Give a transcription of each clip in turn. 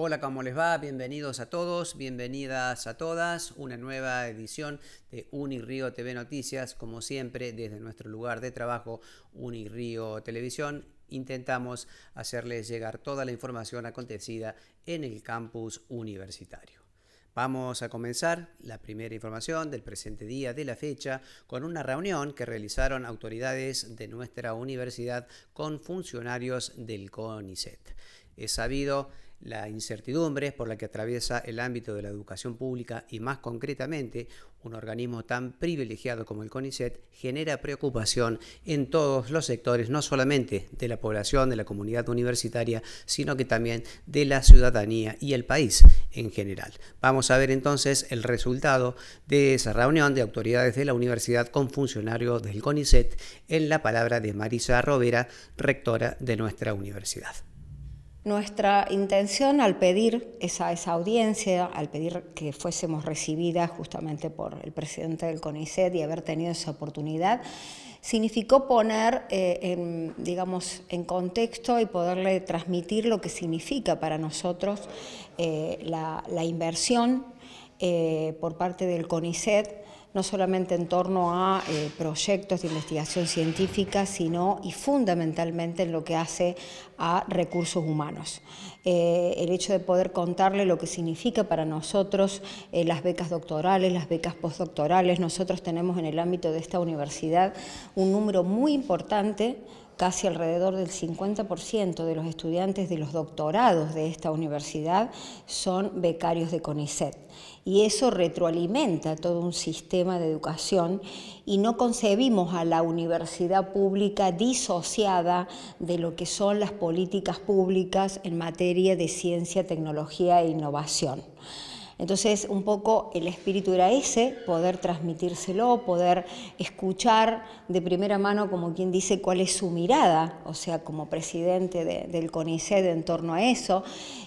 Hola, ¿cómo les va? Bienvenidos a todos, bienvenidas a todas. Una nueva edición de Unirío TV Noticias, como siempre, desde nuestro lugar de trabajo, Unirío Televisión. Intentamos hacerles llegar toda la información acontecida en el campus universitario. Vamos a comenzar la primera información del presente día de la fecha con una reunión que realizaron autoridades de nuestra universidad con funcionarios del CONICET. Es sabido que la incertidumbre por la que atraviesa el ámbito de la educación pública y más concretamente un organismo tan privilegiado como el CONICET genera preocupación en todos los sectores, no solamente de la población, de la comunidad universitaria, sino que también de la ciudadanía y el país en general. Vamos a ver entonces el resultado de esa reunión de autoridades de la universidad con funcionarios del CONICET en la palabra de Marisa Rovera, rectora de nuestra universidad. Nuestra intención al pedir esa, audiencia, al pedir que fuésemos recibidas justamente por el presidente del CONICET y haber tenido esa oportunidad, significó poner, eh, en, digamos, en contexto y poderle transmitir lo que significa para nosotros eh, la, inversión eh, por parte del CONICET no solamente en torno a eh, proyectos de investigación científica, sino y fundamentalmente en lo que hace a recursos humanos. Eh, el hecho de poder contarle lo que significa para nosotros eh, las becas doctorales, las becas postdoctorales, nosotros tenemos en el ámbito de esta universidad un número muy importante casi alrededor del 50% de los estudiantes de los doctorados de esta universidad son becarios de CONICET. Y eso retroalimenta todo un sistema de educación y no concebimos a la universidad pública disociada de lo que son las políticas públicas en materia de ciencia, tecnología e innovación. Entonces, un poco el espíritu era ese, poder transmitírselo, poder escuchar de primera mano, como quien dice, cuál es su mirada, o sea, como presidente del CONICET en torno a eso.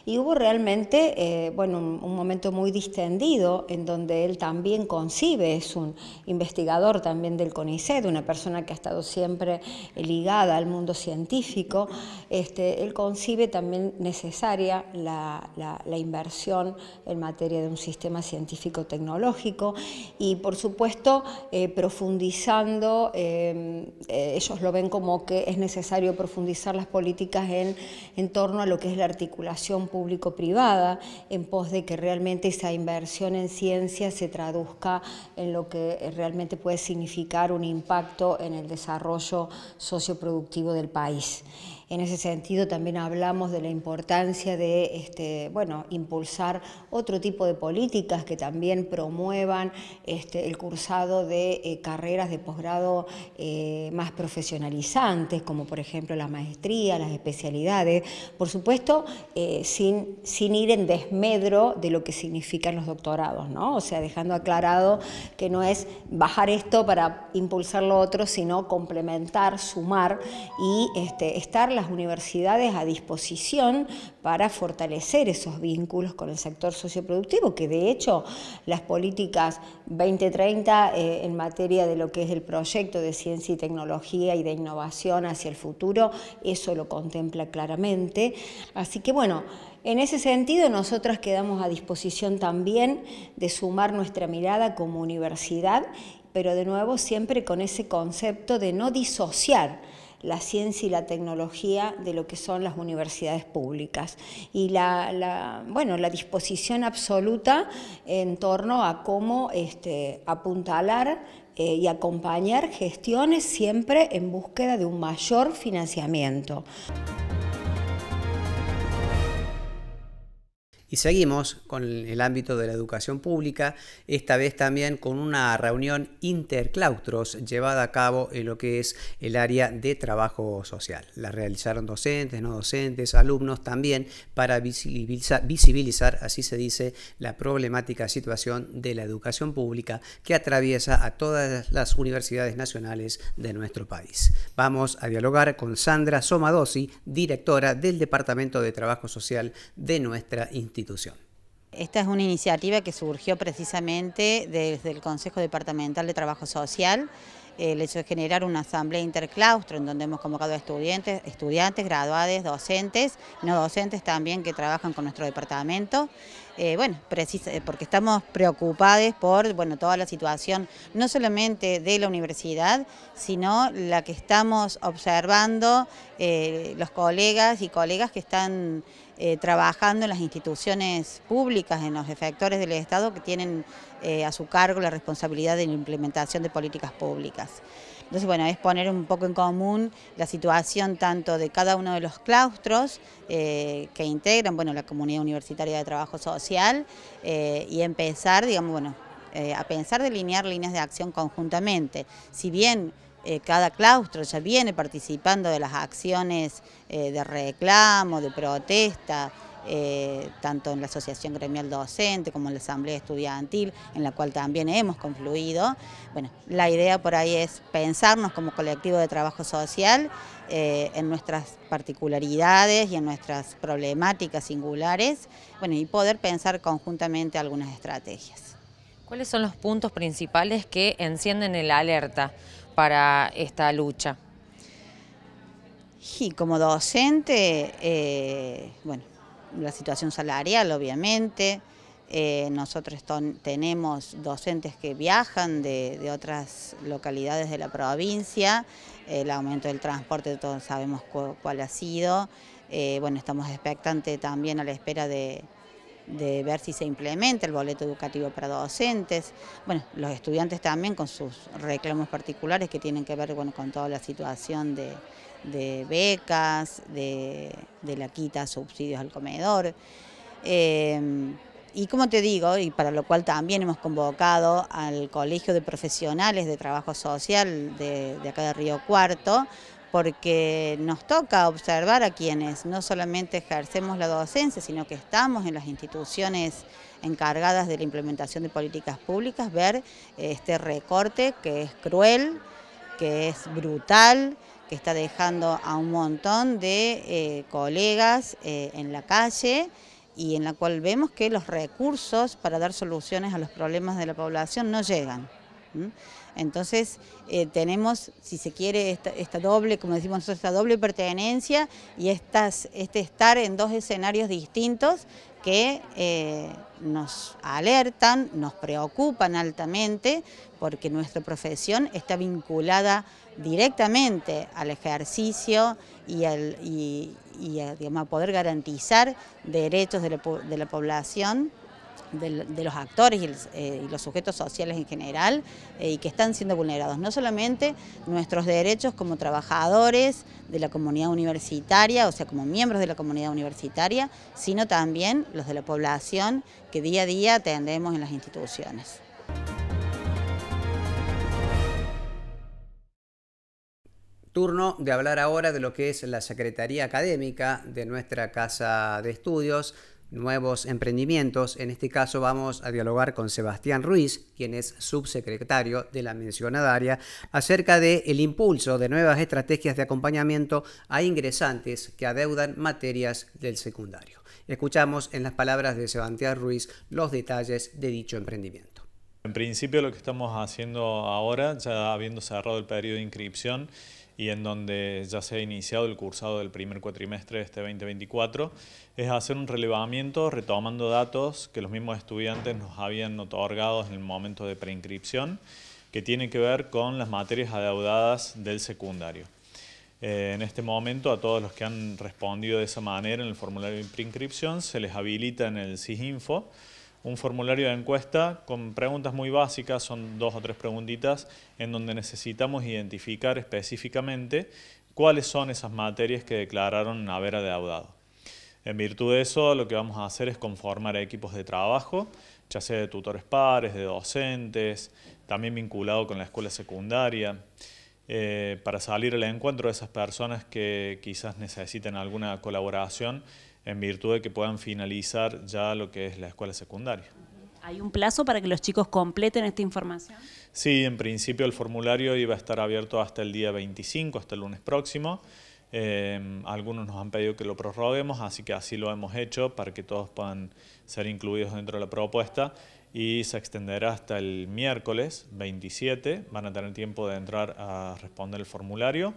Y hubo realmente, eh, bueno, un, momento muy distendido en donde él también concibe, es un investigador también del CONICET, una persona que ha estado siempre ligada al mundo científico, este, él concibe también necesaria la, la inversión en materia de un sistema científico-tecnológico y por supuesto eh, profundizando, eh, eh, ellos lo ven como que es necesario profundizar las políticas en, en torno a lo que es la articulación público-privada en pos de que realmente esa inversión en ciencia se traduzca en lo que realmente puede significar un impacto en el desarrollo socioproductivo del país. En ese sentido también hablamos de la importancia de este, bueno, impulsar otro tipo de políticas que también promuevan este, el cursado de eh, carreras de posgrado eh, más profesionalizantes, como por ejemplo la maestría, las especialidades, por supuesto eh, sin, sin ir en desmedro de lo que significan los doctorados, ¿no? o sea, dejando aclarado que no es bajar esto para impulsar lo otro, sino complementar, sumar y este, estar universidades a disposición para fortalecer esos vínculos con el sector socioproductivo, que de hecho las políticas 2030 eh, en materia de lo que es el proyecto de ciencia y tecnología y de innovación hacia el futuro, eso lo contempla claramente. Así que bueno, en ese sentido, nosotras quedamos a disposición también de sumar nuestra mirada como universidad, pero de nuevo siempre con ese concepto de no disociar la ciencia y la tecnología de lo que son las universidades públicas y la, bueno, la disposición absoluta en torno a cómo este, apuntalar eh, y acompañar gestiones siempre en búsqueda de un mayor financiamiento. Y seguimos con el ámbito de la educación pública, esta vez también con una reunión interclaustros llevada a cabo en lo que es el área de trabajo social. La realizaron docentes, no docentes, alumnos también para visibilizar, visibilizar, así se dice, la problemática situación de la educación pública que atraviesa a todas las universidades nacionales de nuestro país. Vamos a dialogar con Sandra Somadosi, directora del Departamento de Trabajo Social de nuestra institución. Esta es una iniciativa que surgió precisamente desde el Consejo Departamental de Trabajo Social el hecho de generar una asamblea interclaustro en donde hemos convocado a estudiantes, estudiantes, graduados, docentes, no docentes también que trabajan con nuestro departamento. Eh, bueno, eh, porque estamos preocupados por bueno, toda la situación, no solamente de la universidad, sino la que estamos observando eh, los colegas y colegas que están trabajando en las instituciones públicas, en los efectores del Estado que tienen eh, a su cargo la responsabilidad de la implementación de políticas públicas. Entonces, bueno, es poner un poco en común la situación tanto de cada uno de los claustros eh, que integran, bueno, la comunidad universitaria de trabajo social eh, y empezar, digamos, bueno, a pensar delinear líneas de acción conjuntamente. Si bien cada claustro ya viene participando de las acciones de reclamo, de protesta, eh, tanto en la Asociación Gremial Docente como en la Asamblea Estudiantil, en la cual también hemos confluido. Bueno, la idea por ahí es pensarnos como colectivo de trabajo social eh, en nuestras particularidades y en nuestras problemáticas singulares, bueno, y poder pensar conjuntamente algunas estrategias. ¿Cuáles son los puntos principales que encienden el alerta para esta lucha? Y como docente, eh, bueno, la situación salarial, obviamente. Eh, nosotros tenemos docentes que viajan de, otras localidades de la provincia, el aumento del transporte todos sabemos cuál ha sido. Eh, bueno, estamos expectantes también a la espera de, de ver si se implementa el boleto educativo para docentes, bueno, los estudiantes también con sus reclamos particulares que tienen que ver bueno, con toda la situación de, de becas, de, la quita subsidios al comedor. Em, y como te digo, y para lo cual también hemos convocado al Colegio de Profesionales de Trabajo Social de, de acá de Río Cuarto, porque nos toca observar a quienes no solamente ejercemos la docencia, sino que estamos en las instituciones encargadas de la implementación de políticas públicas, ver este recorte que es cruel, que es brutal, que está dejando a un montón de eh, colegas eh, en la calle y en la cual vemos que los recursos para dar soluciones a los problemas de la población no llegan. Entonces eh, tenemos, si se quiere, esta, doble, como decimos nosotros, esta doble pertenencia y este estar en dos escenarios distintos que nos alertan, nos preocupan altamente, porque nuestra profesión está vinculada directamente al ejercicio y, y, a, poder garantizar derechos de la, de la población de, los actores eh, y, los sujetos sociales en general eh, y que están siendo vulnerados. No solamente nuestros derechos como trabajadores de la comunidad universitaria, o sea, como miembros de la comunidad universitaria, sino también los de la población que día a día atendemos en las instituciones. Turno de hablar ahora de lo que es la Secretaría Académica de nuestra Casa de Estudios, nuevos emprendimientos. En este caso vamos a dialogar con Sebastián Ruiz, quien es subsecretario de la mencionada área, acerca del el impulso de nuevas estrategias de acompañamiento a ingresantes que adeudan materias del secundario. Escuchamos en las palabras de Sebastián Ruiz los detalles de dicho emprendimiento. En principio lo que estamos haciendo ahora, ya habiendo cerrado el periodo de inscripción, y en donde ya se ha iniciado el cursado del primer cuatrimestre de este 2024, es hacer un relevamiento retomando datos que los mismos estudiantes nos habían otorgado en el momento de preinscripción, que tiene que ver con las materias adeudadas del secundario. Eh, en este momento, a todos los que han respondido de esa manera en el formulario de preinscripción, se les habilita en el SISINFO, un formulario de encuesta con preguntas muy básicas, son dos o tres preguntitas, en donde necesitamos identificar específicamente cuáles son esas materias que declararon haber adeudado. En virtud de eso, lo que vamos a hacer es conformar equipos de trabajo, ya sea de tutores pares, de docentes, también vinculado con la escuela secundaria, eh, para salir al encuentro de esas personas que quizás necesiten alguna colaboración en virtud de que puedan finalizar ya lo que es la escuela secundaria. ¿Hay un plazo para que los chicos completen esta información? Sí, en principio el formulario iba a estar abierto hasta el día 25, hasta el lunes próximo. Em, algunos nos han pedido que lo prorroguemos, así que así lo hemos hecho para que todos puedan ser incluidos dentro de la propuesta y se extenderá hasta el miércoles 27. Van a tener tiempo de entrar a responder el formulario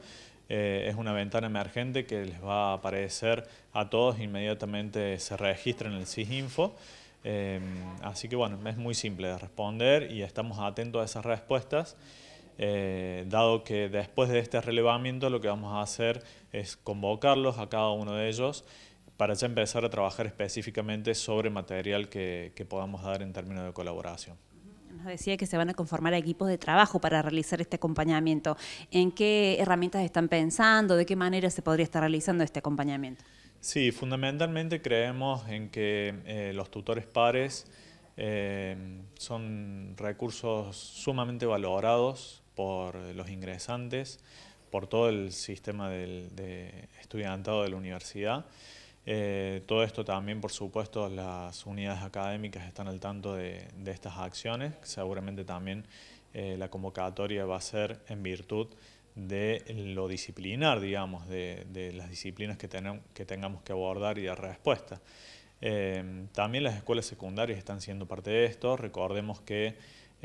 eh, es una ventana emergente que les va a aparecer a todos inmediatamente se registra en el SISINFO. Eh, así que bueno, es muy simple de responder y estamos atentos a esas respuestas. Eh, dado que después de este relevamiento lo que vamos a hacer es convocarlos a cada uno de ellos para ya empezar a trabajar específicamente sobre material que podamos dar en términos de colaboración nos decía que se van a conformar equipos de trabajo para realizar este acompañamiento. ¿En qué herramientas están pensando? ¿De qué manera se podría estar realizando este acompañamiento? Sí, fundamentalmente creemos en que eh, los tutores pares eh, son recursos sumamente valorados por los ingresantes, por todo el sistema de estudiantado de la universidad. Eh, todo esto también, por supuesto, las unidades académicas están al tanto de, estas acciones. Seguramente también eh, la convocatoria va a ser en virtud de lo disciplinar, digamos, de, las disciplinas que, tenemos que, tengamos que abordar y dar respuesta. Eh, también las escuelas secundarias están siendo parte de esto. Recordemos que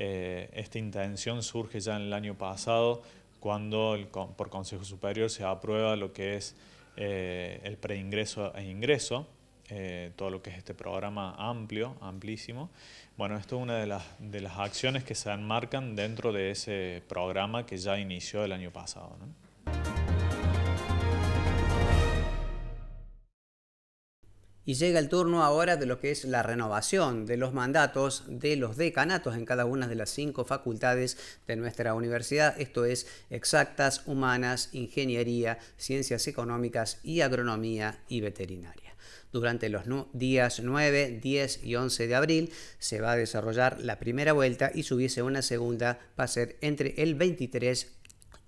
esta intención surge ya en el año pasado cuando por Consejo Superior se aprueba lo que es eh, el preingreso e ingreso, eh, todo lo que es este programa amplio, amplísimo. Bueno, esto es una de las, acciones que se enmarcan dentro de ese programa que ya inició el año pasado. Y llega el turno ahora de lo que es la renovación de los mandatos de los decanatos en cada una de las cinco facultades de nuestra universidad, esto es exactas, humanas, ingeniería, ciencias económicas y agronomía y veterinaria. Durante los días 9, 10 y 11 de abril se va a desarrollar la primera vuelta y si hubiese una segunda va a ser entre el 23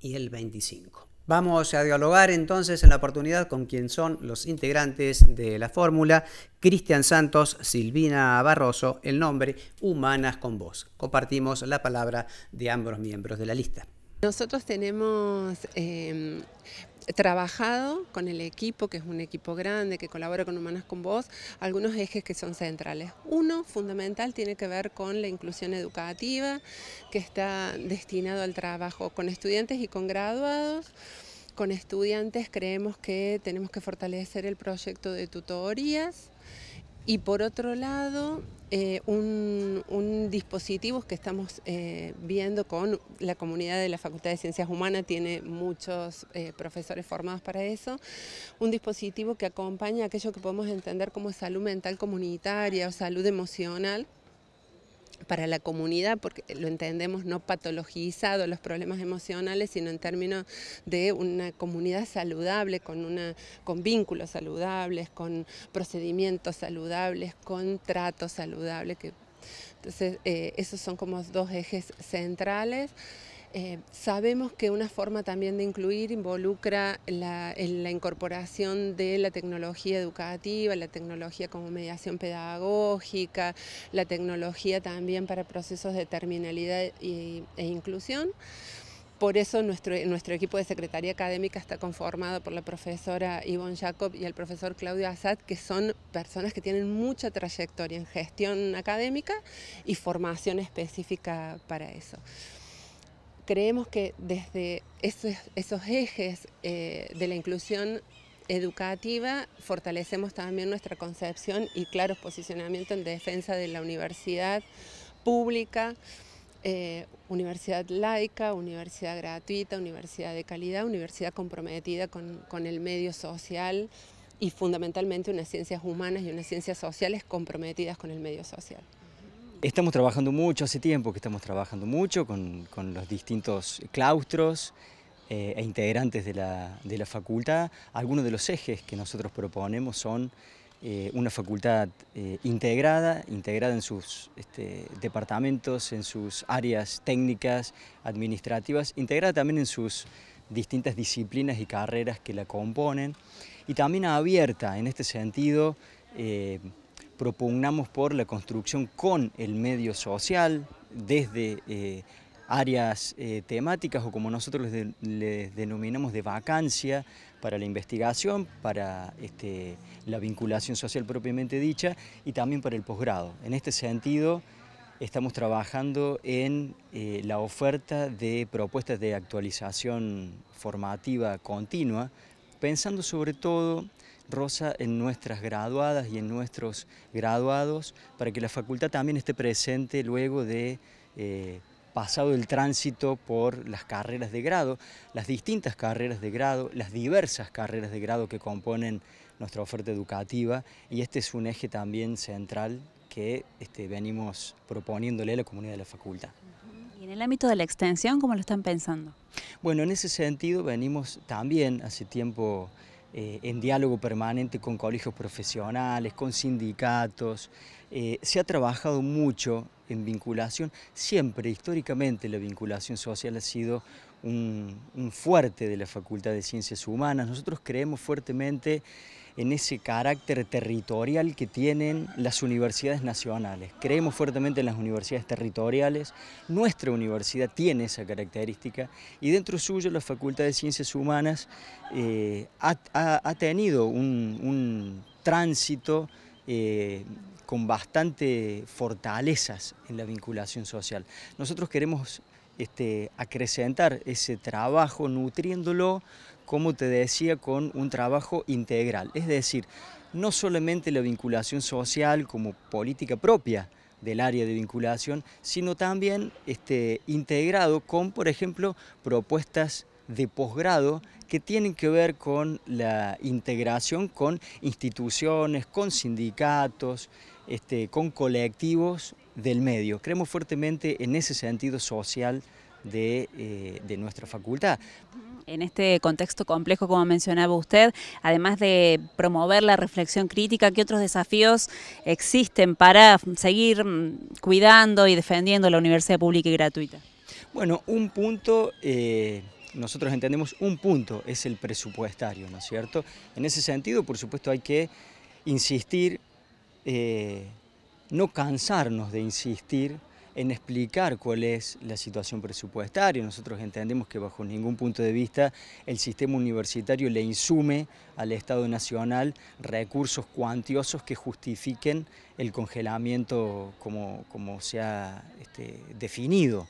y el 25. Vamos a dialogar entonces en la oportunidad con quien son los integrantes de la fórmula, Cristian Santos, Silvina Barroso, el nombre Humanas con Voz. Compartimos la palabra de ambos miembros de la lista. Nosotros tenemos eh, trabajado con el equipo, que es un equipo grande, que colabora con Humanas con Voz, algunos ejes que son centrales. Uno fundamental tiene que ver con la inclusión educativa, que está destinado al trabajo con estudiantes y con graduados. Con estudiantes creemos que tenemos que fortalecer el proyecto de tutorías y por otro lado, eh, un, dispositivo que estamos eh, viendo con la comunidad de la Facultad de Ciencias Humanas, tiene muchos eh, profesores formados para eso, un dispositivo que acompaña aquello que podemos entender como salud mental comunitaria o salud emocional, para la comunidad, porque lo entendemos no patologizado los problemas emocionales, sino en términos de una comunidad saludable, con, una, con vínculos saludables, con procedimientos saludables, con tratos saludables. Que, entonces, eh, esos son como dos ejes centrales. Eh, sabemos que una forma también de incluir involucra la, incorporación de la tecnología educativa, la tecnología como mediación pedagógica, la tecnología también para procesos de terminalidad e inclusión. Por eso nuestro, equipo de Secretaría Académica está conformado por la profesora Ivonne Jacob y el profesor Claudio Azad, que son personas que tienen mucha trayectoria en gestión académica y formación específica para eso creemos que desde esos, ejes eh, de la inclusión educativa fortalecemos también nuestra concepción y claros posicionamientos en defensa de la universidad pública, eh, universidad laica, universidad gratuita, universidad de calidad, universidad comprometida con el medio social y fundamentalmente unas ciencias humanas y unas ciencias sociales comprometidas con el medio social. Estamos trabajando mucho, hace tiempo que estamos trabajando mucho con, los distintos claustros eh, e integrantes de la, facultad. Algunos de los ejes que nosotros proponemos son eh, una facultad eh, integrada, integrada en sus este, departamentos, en sus áreas técnicas, administrativas, integrada también en sus distintas disciplinas y carreras que la componen y también abierta en este sentido propugnamos por la construcción con el medio social, desde eh, áreas eh, temáticas o como nosotros les, denominamos de vacancia para la investigación, para este, la vinculación social propiamente dicha y también para el posgrado. En este sentido, estamos trabajando en eh, la oferta de propuestas de actualización formativa continua, pensando sobre todo Rosa en nuestras graduadas y en nuestros graduados para que la facultad también esté presente luego de eh, pasado el tránsito por las carreras de grado, las distintas carreras de grado, las diversas carreras de grado que componen nuestra oferta educativa y este es un eje también central que este, venimos proponiéndole a la comunidad de la facultad. ¿Y en el ámbito de la extensión cómo lo están pensando? Bueno, en ese sentido venimos también hace tiempo eh, en diálogo permanente con colegios profesionales, con sindicatos. Eh, se ha trabajado mucho en vinculación, siempre históricamente la vinculación social ha sido un fuerte de la Facultad de Ciencias Humanas. Nosotros creemos fuertemente en ese carácter territorial que tienen las universidades nacionales. Creemos fuertemente en las universidades territoriales, nuestra universidad tiene esa característica y dentro suyo la Facultad de Ciencias Humanas eh, ha, tenido un, tránsito eh, con bastante fortalezas en la vinculación social. Nosotros queremos este, acrecentar ese trabajo nutriéndolo como te decía, con un trabajo integral. Es decir, no solamente la vinculación social como política propia del área de vinculación, sino también este, integrado con, por ejemplo, propuestas de posgrado que tienen que ver con la integración con instituciones, con sindicatos, este, con colectivos del medio. Creemos fuertemente en ese sentido social de eh, nuestra facultad. En este contexto complejo, como mencionaba usted, además de promover la reflexión crítica, ¿qué otros desafíos existen para seguir mm, cuidando y defendiendo la universidad pública y gratuita? Bueno, un punto... Eh, nosotros entendemos un punto, es el presupuestario, ¿no es cierto? En ese sentido, por supuesto, hay que insistir, eh, no cansarnos de insistir en explicar cuál es la situación presupuestaria. Nosotros entendemos que bajo ningún punto de vista el sistema universitario le insume al Estado Nacional recursos cuantiosos que justifiquen el congelamiento como, como se ha este, definido.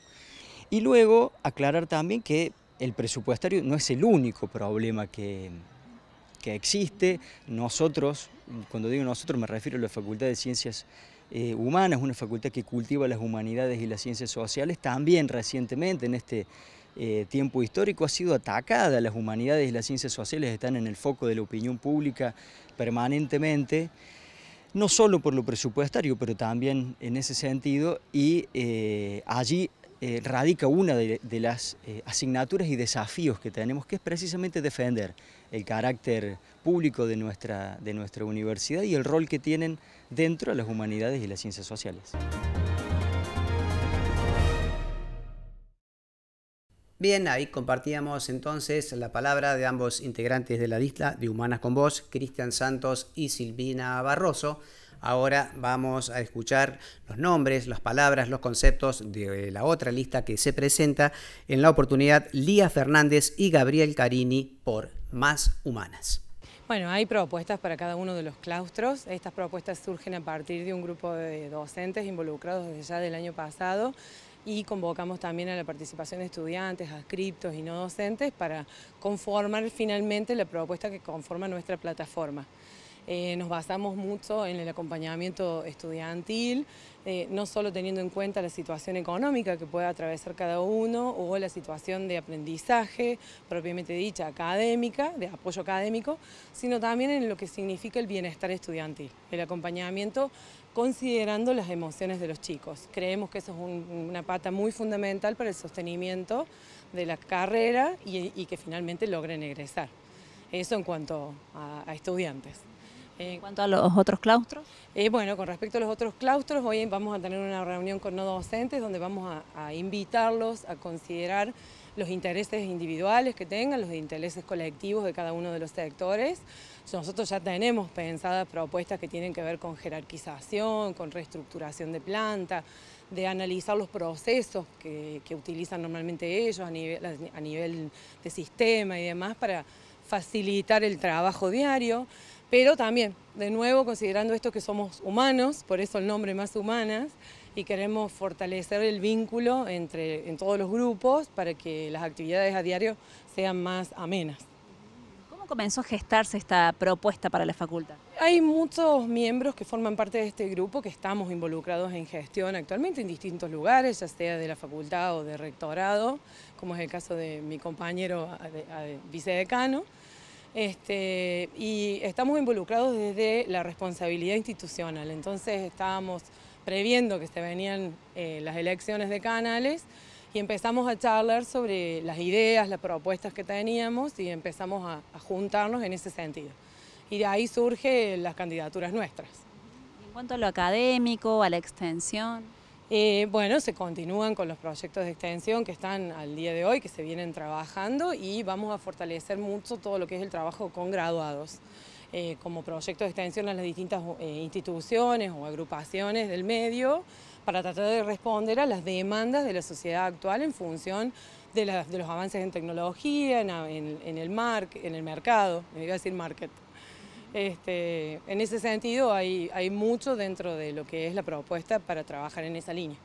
Y luego aclarar también que el presupuestario no es el único problema que, que existe. Nosotros, cuando digo nosotros me refiero a la Facultad de Ciencias eh, humana, es una facultad que cultiva las humanidades y las ciencias sociales, también recientemente en este eh, tiempo histórico ha sido atacada, las humanidades y las ciencias sociales están en el foco de la opinión pública permanentemente, no solo por lo presupuestario, pero también en ese sentido, y eh, allí eh, radica una de, las eh, asignaturas y desafíos que tenemos, que es precisamente defender el carácter público de nuestra, de nuestra universidad y el rol que tienen dentro de las humanidades y las ciencias sociales. Bien, ahí compartíamos entonces la palabra de ambos integrantes de la lista de Humanas con Voz, Cristian Santos y Silvina Barroso. Ahora vamos a escuchar los nombres, las palabras, los conceptos de la otra lista que se presenta en la oportunidad Lía Fernández y Gabriel Carini por Más Humanas. Bueno, hay propuestas para cada uno de los claustros. Estas propuestas surgen a partir de un grupo de docentes involucrados desde ya del año pasado y convocamos también a la participación de estudiantes, adscriptos y no docentes para conformar finalmente la propuesta que conforma nuestra plataforma. Eh, nos basamos mucho en el acompañamiento estudiantil, eh, no solo teniendo en cuenta la situación económica que pueda atravesar cada uno o la situación de aprendizaje propiamente dicha académica, de apoyo académico, sino también en lo que significa el bienestar estudiantil, el acompañamiento considerando las emociones de los chicos. Creemos que eso es una pata muy fundamental para el sostenimiento de la carrera y, que finalmente logren egresar. Eso en cuanto a estudiantes. En cuanto a los otros claustros. Eh, bueno, con respecto a los otros claustros, hoy vamos a tener una reunión con no docentes donde vamos a, invitarlos a considerar los intereses individuales que tengan, los intereses colectivos de cada uno de los sectores. Nosotros ya tenemos pensadas propuestas que tienen que ver con jerarquización, con reestructuración de planta, de analizar los procesos que, utilizan normalmente ellos a nivel, a nivel de sistema y demás para facilitar el trabajo diario. Pero también, de nuevo, considerando esto que somos humanos, por eso el nombre más humanas, y queremos fortalecer el vínculo entre, en todos los grupos para que las actividades a diario sean más amenas. ¿Cómo comenzó a gestarse esta propuesta para la facultad? Hay muchos miembros que forman parte de este grupo que estamos involucrados en gestión actualmente en distintos lugares, ya sea de la facultad o de rectorado, como es el caso de mi compañero vicedecano. Este, y estamos involucrados desde la responsabilidad institucional, entonces estábamos previendo que se venían eh, las elecciones de canales y empezamos a charlar sobre las ideas, las propuestas que teníamos y empezamos a, a juntarnos en ese sentido. Y de ahí surgen las candidaturas nuestras. En cuanto a lo académico, a la extensión. Eh, bueno, se continúan con los proyectos de extensión que están al día de hoy, que se vienen trabajando y vamos a fortalecer mucho todo lo que es el trabajo con graduados. Eh, como proyectos de extensión a las distintas eh, instituciones o agrupaciones del medio para tratar de responder a las demandas de la sociedad actual en función de, los avances en tecnología, en, el mar, en el mercado, me iba a decir market. Este, en ese sentido hay, hay mucho dentro de lo que es la propuesta para trabajar en esa línea.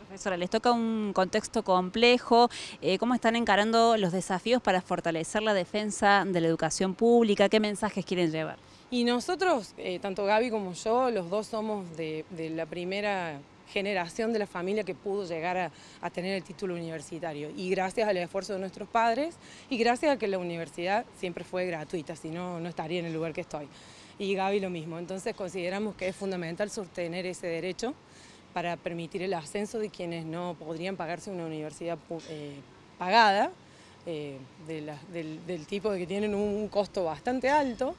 Profesora, les toca un contexto complejo. Eh, ¿Cómo están encarando los desafíos para fortalecer la defensa de la educación pública? ¿Qué mensajes quieren llevar? Y nosotros, eh, tanto Gaby como yo, los dos somos de la primera generación de la familia que pudo llegar a, tener el título universitario. Y gracias al esfuerzo de nuestros padres y gracias a que la universidad siempre fue gratuita, si no, no estaría en el lugar que estoy. Y Gaby lo mismo. Entonces consideramos que es fundamental sostener ese derecho para permitir el ascenso de quienes no podrían pagarse una universidad eh, pagada, eh, del, tipo de que tienen un costo bastante alto,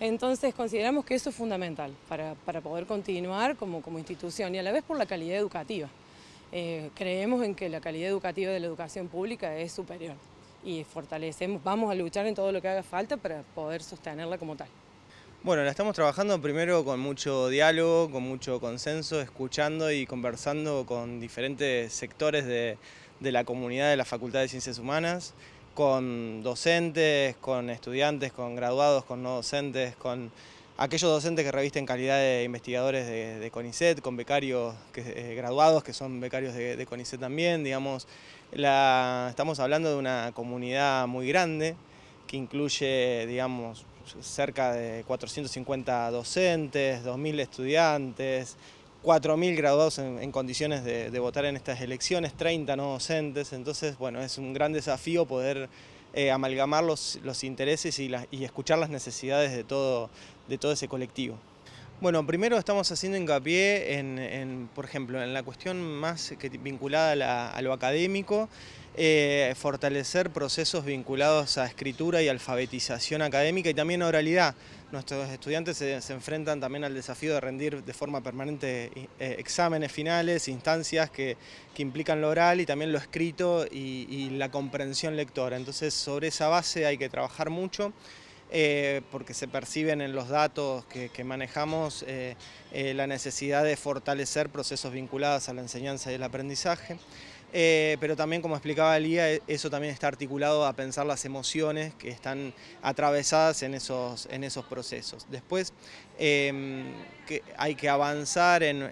entonces consideramos que eso es fundamental para, poder continuar como, institución y a la vez por la calidad educativa. Eh, creemos en que la calidad educativa de la educación pública es superior y fortalecemos, vamos a luchar en todo lo que haga falta para poder sostenerla como tal. Bueno, la estamos trabajando primero con mucho diálogo, con mucho consenso, escuchando y conversando con diferentes sectores de, de la comunidad de la Facultad de Ciencias Humanas con docentes, con estudiantes, con graduados, con no docentes, con aquellos docentes que revisten calidad de investigadores de, CONICET, con becarios eh, graduados que son becarios de, CONICET también, digamos, estamos hablando de una comunidad muy grande que incluye, digamos, cerca de 450 docentes, 2.000 estudiantes, 4.000 graduados en, condiciones de, votar en estas elecciones, 30 no docentes, entonces bueno, es un gran desafío poder eh, amalgamar los, intereses y, escuchar las necesidades de todo, de todo ese colectivo. Bueno, primero estamos haciendo hincapié en, por ejemplo, en la cuestión más que, vinculada a lo académico, eh, fortalecer procesos vinculados a escritura y alfabetización académica y también a oralidad. Nuestros estudiantes se, enfrentan también al desafío de rendir de forma permanente eh, exámenes finales, instancias que, implican lo oral y también lo escrito y, la comprensión lectora. Entonces sobre esa base hay que trabajar mucho. Eh, porque se perciben en los datos que, manejamos la necesidad de fortalecer procesos vinculados a la enseñanza y el aprendizaje. Eh, pero también, como explicaba Elía, e, eso también está articulado a pensar las emociones que están atravesadas en esos, en procesos. Después em, hay que avanzar en,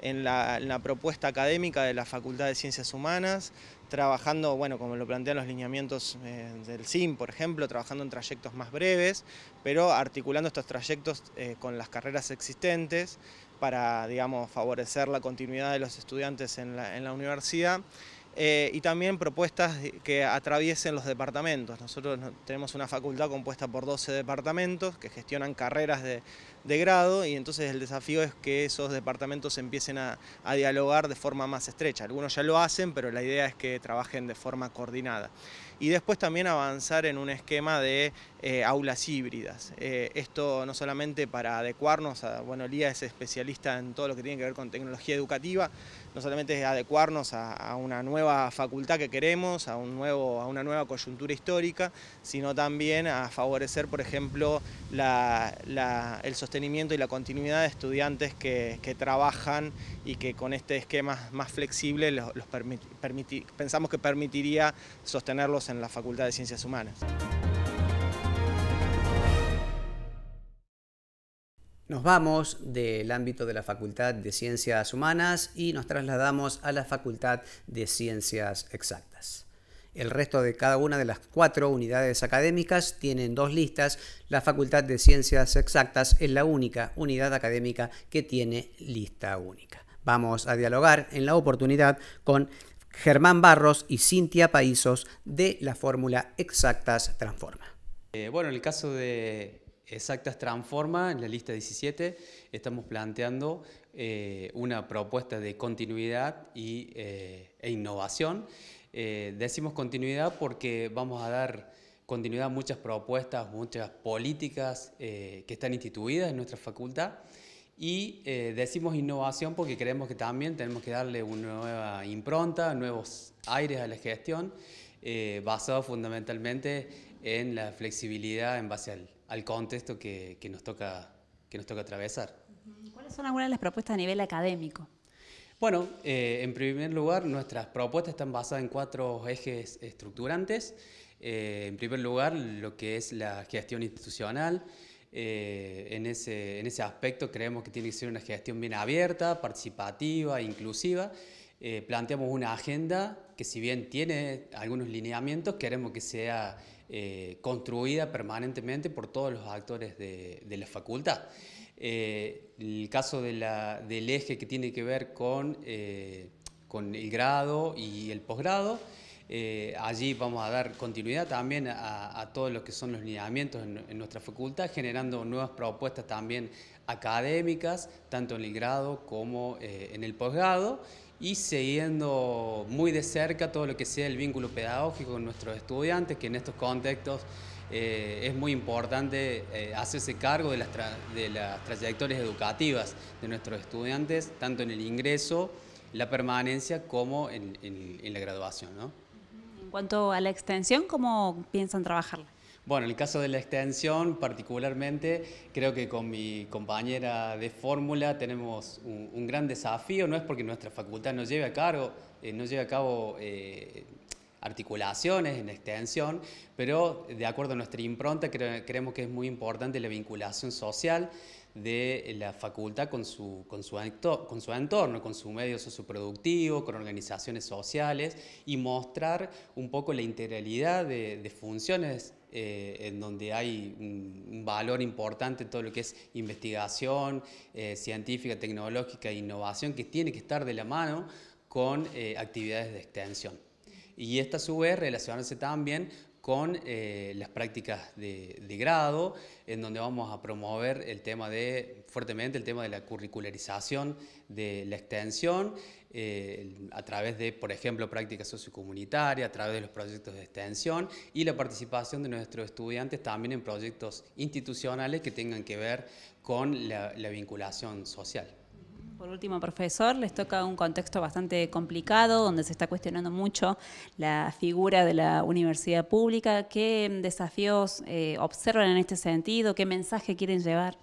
en, la, propuesta académica de la Facultad de Ciencias Humanas, trabajando, bueno, como lo plantean los lineamientos eh, del SIM, por ejemplo, trabajando en trayectos más breves, pero articulando estos trayectos eh, con las carreras existentes para, digamos, favorecer la continuidad de los estudiantes en la, en la universidad. Eh, y también propuestas que atraviesen los departamentos. Nosotros tenemos una facultad compuesta por 12 departamentos que gestionan carreras de, grado y entonces el desafío es que esos departamentos empiecen a, dialogar de forma más estrecha. Algunos ya lo hacen, pero la idea es que trabajen de forma coordinada. Y después también avanzar en un esquema de eh, aulas híbridas. Eh, esto no solamente para adecuarnos a, bueno, Lía es especialista en todo lo que tiene que ver con tecnología educativa, no solamente es adecuarnos a, una nueva facultad que queremos, a, una nueva coyuntura histórica, sino también a favorecer, por ejemplo, el sostenimiento y la continuidad de estudiantes que, trabajan y que con este esquema más flexible pensamos que permitiría sostenerlos en la Facultad de Ciencias Humanas. Nos vamos del ámbito de la Facultad de Ciencias Humanas y nos trasladamos a la Facultad de Ciencias Exactas. El resto de cada una de las cuatro unidades académicas tienen dos listas. La Facultad de Ciencias Exactas es la única unidad académica que tiene lista única. Vamos a dialogar en la oportunidad con Germán Barros y Cintia Paísos de la fórmula Exactas Transforma. Eh, bueno, en el caso de Exactas Transforma, en la lista 17, estamos planteando eh, una propuesta de continuidad eh, e innovación. Eh, decimos continuidad porque vamos a dar continuidad a muchas propuestas, muchas políticas que están instituidas en nuestra facultad y decimos innovación porque creemos que también tenemos que darle una nueva impronta, nuevos aires a la gestión, basado fundamentalmente en la flexibilidad en base al al contexto que, nos toca, que nos toca atravesar. ¿Cuáles son algunas de las propuestas a nivel académico? Bueno, eh, en primer lugar, nuestras propuestas están basadas en cuatro ejes estructurantes. Eh, en primer lugar, lo que es la gestión institucional. Eh, en, ese, en ese aspecto creemos que tiene que ser una gestión bien abierta, participativa, inclusiva. planteamos una agenda que si bien tiene algunos lineamientos, queremos que sea eh, construida permanentemente por todos los actores de, la facultad. Eh, el caso del eje que tiene que ver con, eh, el grado y el posgrado, allí vamos a dar continuidad también a, todos los que son los lineamientos en nuestra facultad, generando nuevas propuestas también académicas, tanto en el grado como en el posgrado y siguiendo muy de cerca todo lo que sea el vínculo pedagógico con nuestros estudiantes, que en estos contextos eh, es muy importante eh, hacerse cargo de las, de las trayectorias educativas de nuestros estudiantes, tanto en el ingreso, la permanencia, como en, la graduación. En cuanto a la extensión, ¿cómo piensan trabajarla? Bueno, en el caso de la extensión, particularmente, creo que con mi compañera de fórmula tenemos un, gran desafío, no es porque nuestra facultad no lleve a, eh, a cabo eh, articulaciones en extensión, pero de acuerdo a nuestra impronta creemos que es muy importante la vinculación social de la facultad con su, con su, con su entorno, con su medio socioproductivo, con organizaciones sociales y mostrar un poco la integralidad de, de funciones eh, en donde hay un valor importante todo lo que es investigación eh, científica, tecnológica e innovación que tiene que estar de la mano con eh, actividades de extensión. Y esta a su vez relacionarse también con eh, las prácticas de, grado, en donde vamos a promover el tema de, fuertemente el tema de la curricularización de la extensión, eh, a través de, por ejemplo, prácticas sociocomunitarias, a través de los proyectos de extensión y la participación de nuestros estudiantes también en proyectos institucionales que tengan que ver con la vinculación social por último, profesor, les toca un contexto bastante complicado donde se está cuestionando mucho la figura de la universidad pública. ¿Qué desafíos eh, observan en este sentido? ¿Qué mensaje quieren llevar?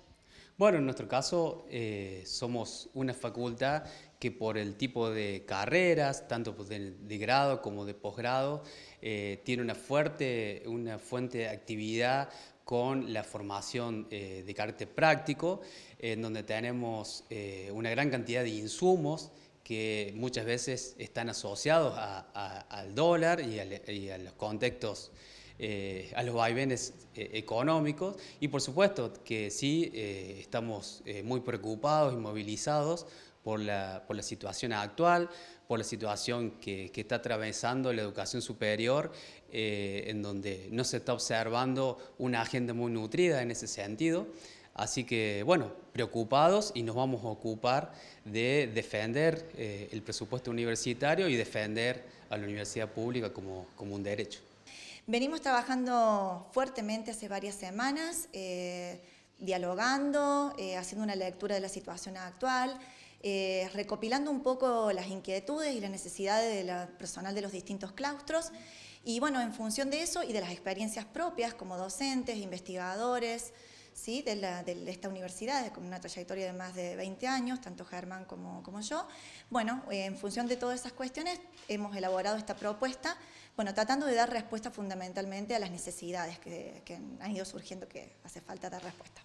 Bueno, en nuestro caso eh, somos una facultad que por el tipo de carreras, tanto pues de, grado como de posgrado, eh, tiene una fuerte, una fuente de actividad con la formación eh, de carácter práctico, en donde tenemos eh, una gran cantidad de insumos que muchas veces están asociados al dólar y a, los contextos, eh, a los vaivenes económicos. Y por supuesto que sí, estamos muy preocupados y movilizados por la, situación actual, por la situación que está atravesando la educación superior eh, en donde no se está observando una agenda muy nutrida en ese sentido. Así que, bueno, preocupados y nos vamos a ocupar de defender eh, el presupuesto universitario y defender a la universidad pública como, como un derecho. Venimos trabajando fuertemente hace varias semanas, eh, dialogando, haciendo una lectura de la situación actual, recopilando un poco las inquietudes y las necesidades del personal de los distintos claustros. Y bueno, en función de eso y de las experiencias propias como docentes, investigadores, ¿sí? de, esta universidad, con una trayectoria de más de 20 años, tanto Germán como, yo, bueno, eh, en función de todas esas cuestiones hemos elaborado esta propuesta, bueno, tratando de dar respuesta fundamentalmente a las necesidades que, que han ido surgiendo que hace falta dar respuesta.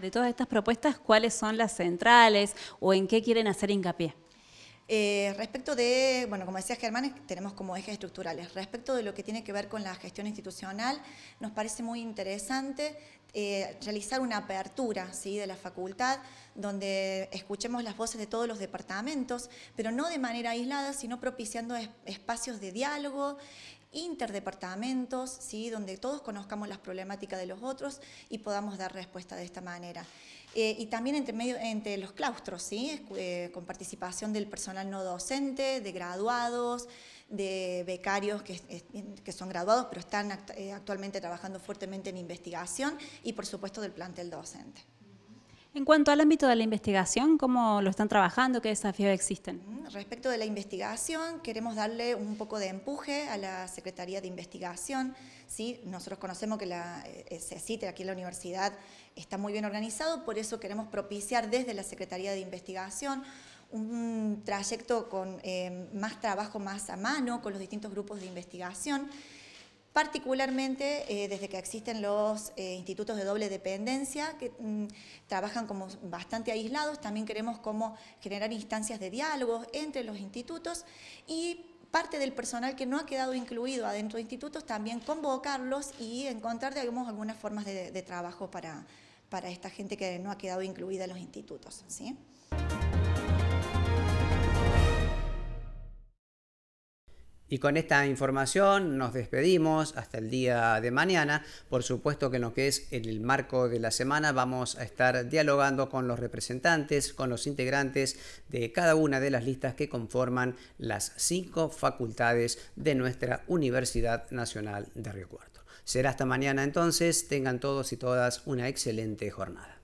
De todas estas propuestas, ¿cuáles son las centrales o en qué quieren hacer hincapié? Eh, respecto de, bueno, como decía Germán, tenemos como ejes estructurales. Respecto de lo que tiene que ver con la gestión institucional, nos parece muy interesante eh, realizar una apertura ¿sí? de la facultad donde escuchemos las voces de todos los departamentos, pero no de manera aislada, sino propiciando espacios de diálogo interdepartamentos, ¿sí? donde todos conozcamos las problemáticas de los otros y podamos dar respuesta de esta manera. Eh, y también entre, entre los claustros, eh, con participación del personal no docente, de graduados, de becarios que, eh, son graduados pero están actualmente trabajando fuertemente en investigación y por supuesto del plantel docente. En cuanto al ámbito de la investigación, ¿cómo lo están trabajando? ¿Qué desafíos existen? Mm, respecto de la investigación, queremos darle un poco de empuje a la Secretaría de Investigación. ¿sí? Nosotros conocemos que la cite aquí en la universidad, está muy bien organizado, por eso queremos propiciar desde la Secretaría de Investigación un trayecto con eh, más trabajo más a mano con los distintos grupos de investigación, particularmente eh, desde que existen los eh, institutos de doble dependencia que mm, trabajan como bastante aislados, también queremos como generar instancias de diálogo entre los institutos y parte del personal que no ha quedado incluido adentro de institutos, también convocarlos y encontrar digamos, algunas formas de trabajo para, para esta gente que no ha quedado incluida en los institutos. Y con esta información nos despedimos hasta el día de mañana. Por supuesto que en lo que es en el marco de la semana vamos a estar dialogando con los representantes, con los integrantes de cada una de las listas que conforman las cinco facultades de nuestra Universidad Nacional de Río Cuarto. Será hasta mañana entonces. Tengan todos y todas una excelente jornada.